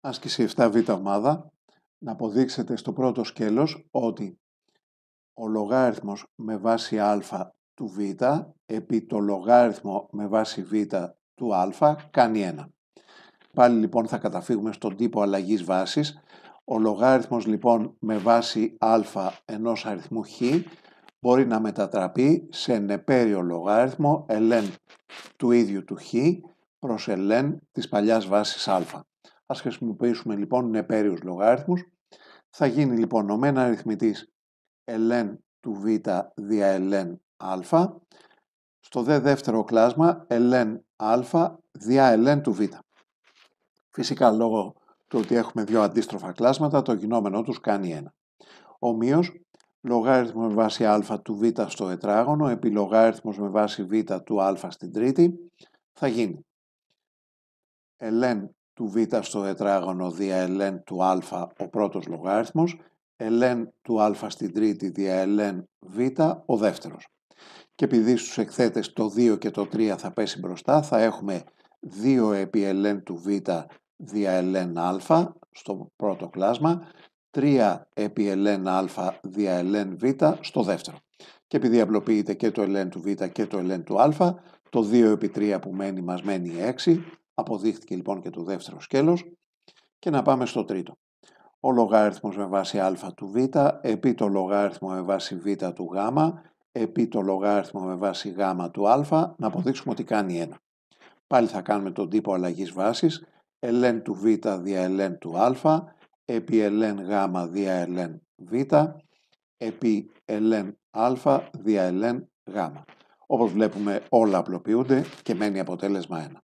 άσκηση 7β ομάδα, να αποδείξετε στο πρώτο σκέλος ότι ο λογάριθμος με βάση α του β επί το λογάριθμο με βάση β του α κάνει 1. Πάλι λοιπόν θα καταφύγουμε στον τύπο αλλαγής βάσης. Ο λογάριθμος λοιπόν με βάση α ενός αριθμού χ μπορεί να μετατραπεί σε νεπέριο λογάριθμο ελεν του ίδιου του χ προς ln της παλιάς βάσης α. Ας χρησιμοποιήσουμε λοιπόν νεπέριους λογαριθμούς. Θα γίνει λοιπόν μένα αριθμητής ln του β δια ln α. Στο δε δεύτερο κλάσμα ln α δια ln του β. Φυσικά λόγω του ότι έχουμε δύο αντίστροφα κλάσματα το γινόμενό τους κάνει ένα. Ομοίως λογάριθμος με βάση α του β στο τετράγωνο επί λογάριθμος με βάση β του α στην τρίτη θα γίνει ln του β στο τετράγωνο δια ln του α ο πρώτος λογάριθμος, ln του α στην τρίτη δια ln β ο δεύτερος. Και επειδή στους εκθέτες το 2 και το 3 θα πέσει μπροστά, θα έχουμε 2 επί ln του β δια ln α στο πρώτο κλάσμα, 3 επί ln α δια ln β στο δεύτερο. Και επειδή απλοποιείται και το ln του β και το ln του α, το 2 επί 3 που μένει μας μένει 6, Αποδείχθηκε λοιπόν και το δεύτερο σκέλος. Και να πάμε στο τρίτο. Ο λογάριθμος με βάση α του β επί το λογάριθμο με βάση β του γ επί το λογάριθμο με βάση γ του α να αποδείξουμε ότι κάνει 1. Πάλι θα κάνουμε τον τύπο αλλαγής βάσης Ελέν του β δια ελέν του α επί ελέν γ δια ελέν β επί ελέν α δια ελέν γ. Όπως βλέπουμε όλα απλοποιούνται και μένει αποτέλεσμα 1.